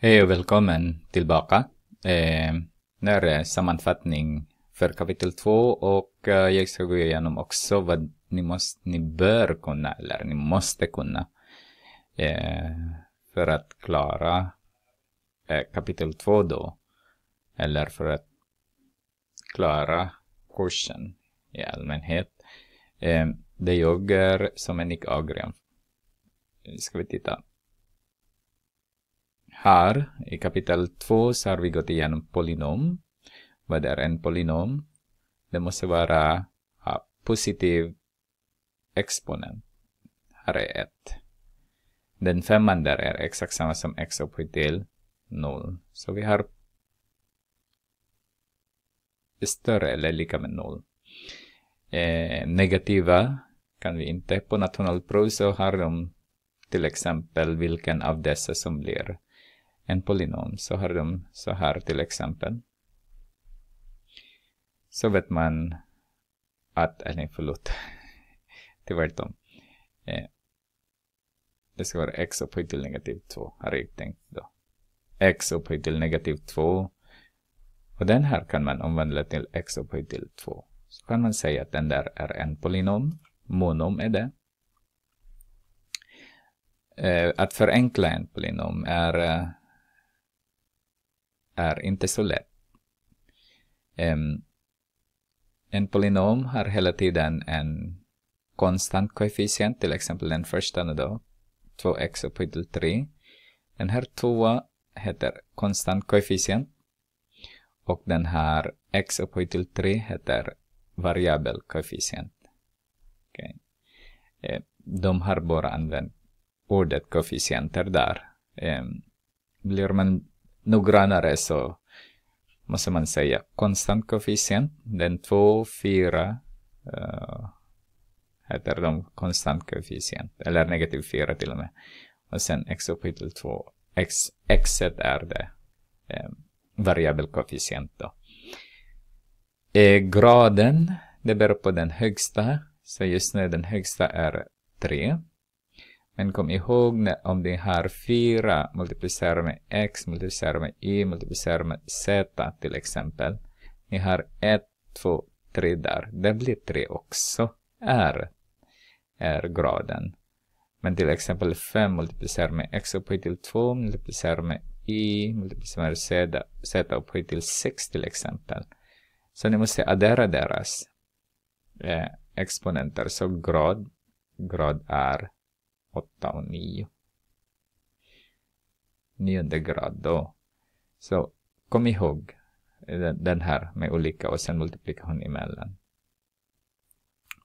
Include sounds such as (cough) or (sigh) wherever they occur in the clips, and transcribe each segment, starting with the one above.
Hej och välkommen tillbaka. Eh, nu är det sammanfattning för kapitel 2 och eh, jag ska gå igenom också vad ni, måste, ni bör kunna eller ni måste kunna eh, för att klara eh, kapitel 2 då. Eller för att klara kursen i allmänhet. Eh, det jag är som en Nick Agren. Ska vi titta. Här, i kapitel 2, så har vi gått igenom polynom. Vad är en polynom? Det måste vara ja, positiv exponent. Här är 1. Den femman där är exakt samma som x upphöjt till 0. Så vi har större eller lika med 0. Eh, negativa kan vi inte. På nationalprov så har de till exempel vilken av dessa som blir en polynom så har de så här till exempel. Så vet man att, eller eh, förlåt, (laughs) tvärtom. Eh, det ska vara x upphöjt till negativ 2, har jag tänkt då. x upphöjt till negativ 2. Och den här kan man omvandla till x upphöjt till 2. Så kan man säga att den där är en polynom. Monom är det. Eh, att förenkla en polynom är är inte så lätt. Um, en polynom har hela tiden en konstant koefficient, till exempel den första nu då, 2x upphöjt till 3. Den här tvåa heter konstant koefficient och den här x upphöjt till 3 heter variabel koefficient. Okay. De har bara använt ordet koefficienter där. Blir man Noggrannare så måste man säga konstant koefficient. Den 2, 4 uh, heter de konstant koefficient, eller negativ 4 till och med. Och sen x upphöjt till 2, x, x är det eh, variabel koefficient. då. E, graden, det beror på den högsta, så just nu den högsta är 3. Men kom ihåg om ni har 4, multiplicerar med x, multiplicerar med y, multiplicerar med z till exempel. Ni har 1, 2, 3 där. Det blir 3 också. R är graden. Men till exempel 5 multiplicerar med x upphöjt till 2, multiplicerar med y, multiplicerar med z, z upphöjt till 6 till exempel. Så ni måste addera deras eh, exponenter. Så grad, grad är 8 och 9. Nionde grad då. Så kom ihåg den här med olika och sen multiplikation emellan.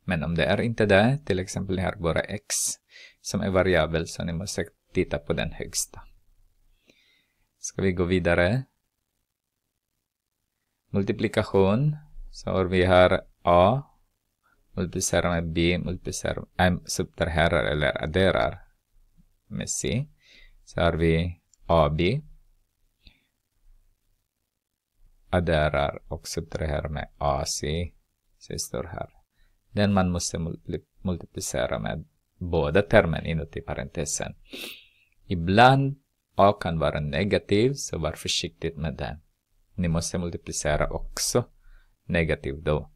Men om det är inte det, till exempel ni har bara x som är variabel, så ni måste titta på den högsta. Ska vi gå vidare? Multiplikation. Så har vi här a multiplicerar med B, multiplicerar M, subtraherar eller adderar med C. Så har vi AB. Adderar och subtraherar med AC. Så står här. Den man måste multiplicera med båda termen inuti parentesen. Ibland A kan vara negativ, så var försiktig med den. Ni måste multiplicera också negativ då.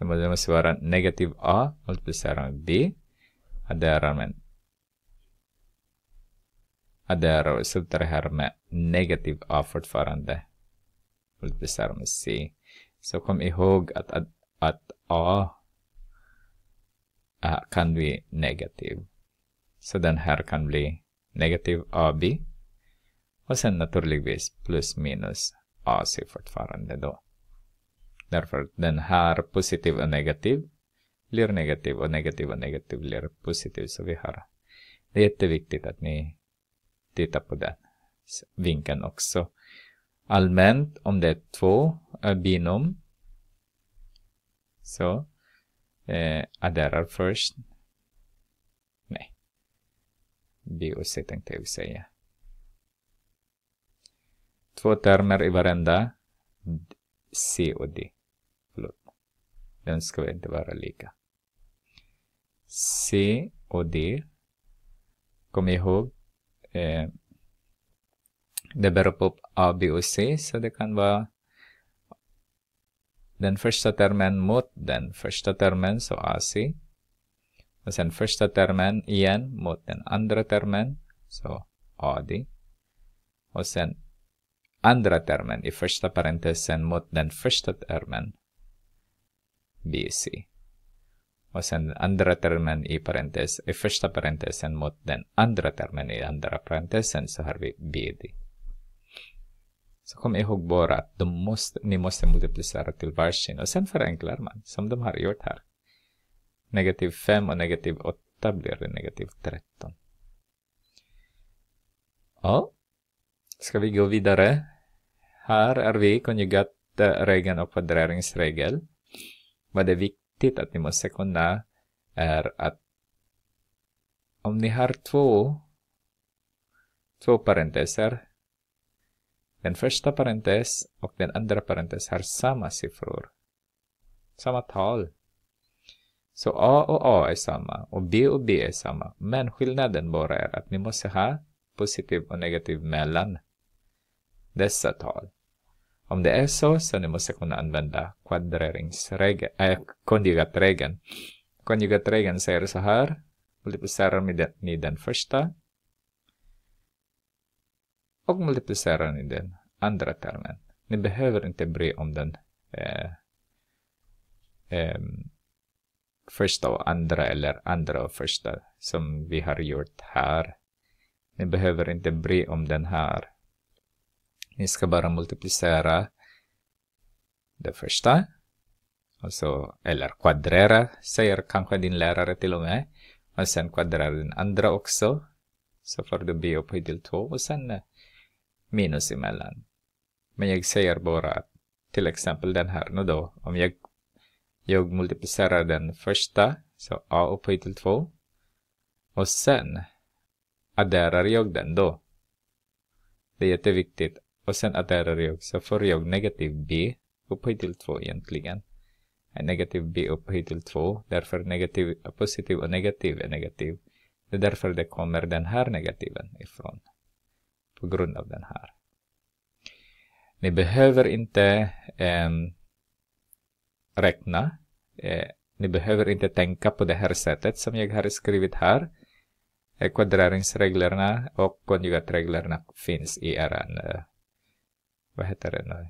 Sama-sama suara negatif A multiplicity sekarang B. Ada ramen. Adar subtar härmed negativ A fortfarande. Multiplicity med C. Så kom ihåg att, att, att A kan bli negativ. Så den här kan bli negativ AB. Och sen naturligtvis plus minus AC fortfarande då. Därför den här positiv och negativ blir negativ och negativ och negativ blir positiv. Så vi har det är jätteviktigt att ni tittar på den vinkeln också. Allmänt om det är två eh, binom så eh, adderar först. Nej. B och C tänkte jag säga. Två termer i varenda C och D. Den ska inte vara lika. C och D. Kom ihåg. Eh, det beror på A, B och C. Så det kan vara den första termen mot den första termen. Så AC. Och sen första termen igen mot den andra termen. Så AD. Och sen andra termen i första parentesen mot den första termen. BC. Och sen andra termen i parentes, i första parentesen mot den andra termen i andra parentesen så har vi BD. Så kom ihåg bara att de måste, ni måste multiplicera till varsin och sen förenklar man som de har gjort här. Negativ 5 och negativ 8 blir negativ 13. Ja, ska vi gå vidare. Här är vi konjugatregeln och kvadreringsregeln vad det är viktigt att ni måste kunna är att om ni har två, två parenteser, den första parentes och den andra parentes har samma siffror, samma tal. Så A och A är samma och B och B är samma, men skillnaden bara är att ni måste ha positiv och negativ mellan dessa tal. Om det är så, så ni måste kunna använda kvadreringsregeln, äh, konjugatregeln. säger så här, Multiplicera ni den, den första och multiplicera ni den andra termen. Ni behöver inte bry om den eh, eh, första och andra eller andra och första som vi har gjort här. Ni behöver inte bry om den här ni ska bara multiplicera det första. Och så, eller kvadrera, säger kanske din lärare till och med. Och sen kvadrera den andra också. Så får du b upphöjd till 2 och sen eh, minus emellan. Men jag säger bara till exempel den här nu då, om jag, jag multiplicerar den första, så a upphöjt till 2. Och sen adderar jag den då. Det är jätteviktigt och sen adderar atterroriog. Så får jag negativ b upphöjt till 2 egentligen. Negativ b upphöjt till 2. Därför negativ, positiv och negativ är negativ. Det är därför det kommer den här negativen ifrån. På grund av den här. Ni behöver inte eh, räkna. Eh, ni behöver inte tänka på det här sättet som jag har skrivit här. Eh, kvadreringsreglerna och konjugatreglerna finns i er eh, vad heter det nu?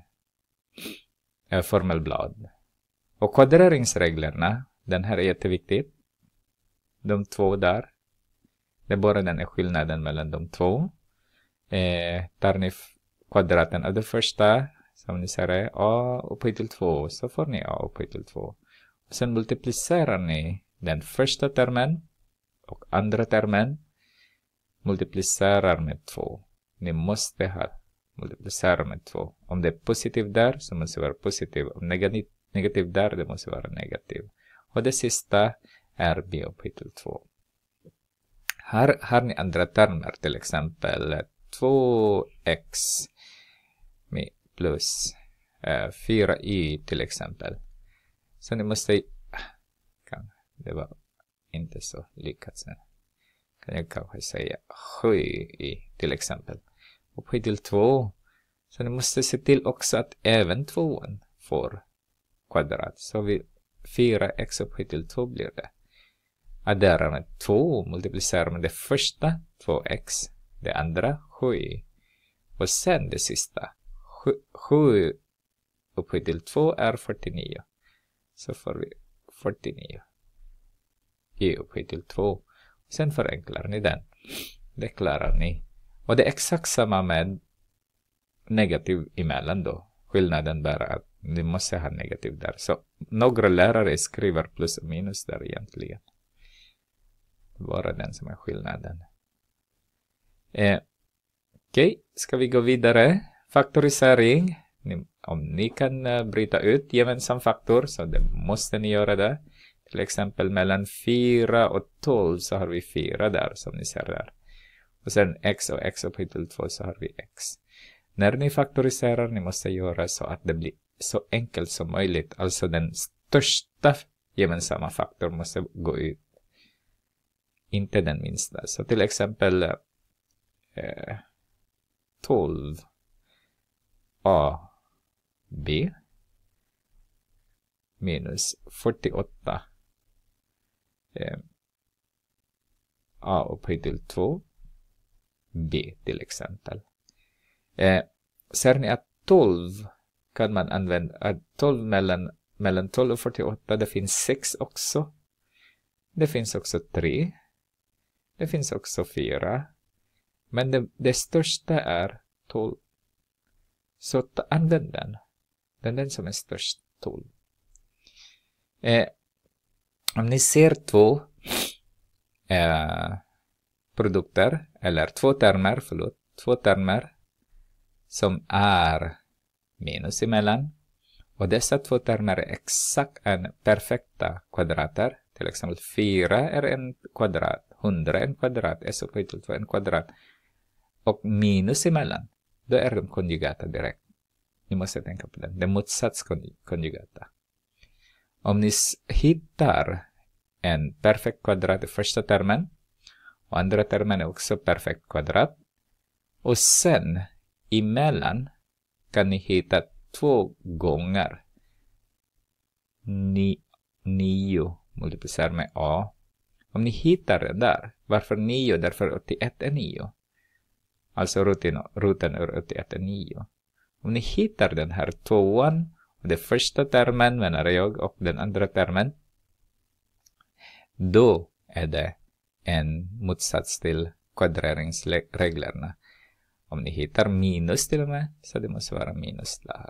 Eh, formelblad. Och kvadreringsreglerna, den här är jätteviktig. De två där. Det är bara den är skillnaden mellan de två. Eh, tar ni kvadraten av det första, som ni ser är a upphöjt till 2, så får ni a upphöjt till 2. sen multiplicerar ni den första termen och andra termen multiplicerar med 2. Ni måste ha multiplicerar med 2. Om det är positivt där så måste det vara positivt. Om negativt negativ där, det måste vara negativt. Och det sista är b upphöjt till 2. Här har ni andra termer, till exempel 2x plus 4y eh, till exempel. Så ni måste... Ah, kan, det var inte så lyckat sen. Kan jag kanske säga 7y till exempel och på del 2. Så ni måste se till också att även tvåan får kvadrat. Så vi 4x upphöjt till 2 blir det. Addera med 2 multiplicerar med det första 2x, det andra 7 och sen det sista 7, 7 upphöjt till 2 är 49. Så får vi 49 i upphöjt till 2. Sen förenklar ni den. Det klarar ni. Och det är exakt samma med negativ emellan då. Skillnaden bara att du måste ha negativ där. Så några lärare skriver plus och minus där egentligen. Bara den som är skillnaden. Eh, Okej, okay. ska vi gå vidare? Faktorisering. Om ni kan eh, bryta ut gemensam faktor, så det måste ni göra det. Till exempel mellan 4 och 12 så har vi 4 där som ni ser där. Och sen x och x upphöjt till 2 så har vi x. När ni faktoriserar, ni måste göra så att det blir så enkelt som möjligt. Alltså den största gemensamma faktorn måste gå ut. Inte den minsta. Så till exempel eh, 12 a b minus 48 eh, a upphöjt till 2 B till exempel. Eh, ser ni att 12 kan man använda, 12 eh, mellan, mellan 12 och 48, det finns 6 också. Det finns också 3. Det finns också 4. Men det, det största är 12. Så ta, använd den. Den är den som är störst, 12. Eh, om ni ser två eh, produkter, eller två termer, förlåt, två termer som är minus emellan. Och dessa två termer är exakt en perfekta kvadrater. Till exempel 4 är en kvadrat, 100 är en kvadrat, s upphöjt till en kvadrat. Och minus emellan, då är de konjugata direkt. Ni måste tänka på det. Det är motsatskonjugata. Om ni hittar en perfekt kvadrat i första termen och andra termen är också perfekt kvadrat. Och sen emellan kan ni hitta två gånger ni, nio multiplicerar med a. Om ni hittar det där, varför nio? Därför 81 är 9. Alltså rutin, ruten ur 81 är 9. Om ni hittar den här tvåan, och den första termen menar jag och den andra termen, då är det än motsats till kvadreringsreglerna. Om ni hittar minus till och med, så det måste vara minus där.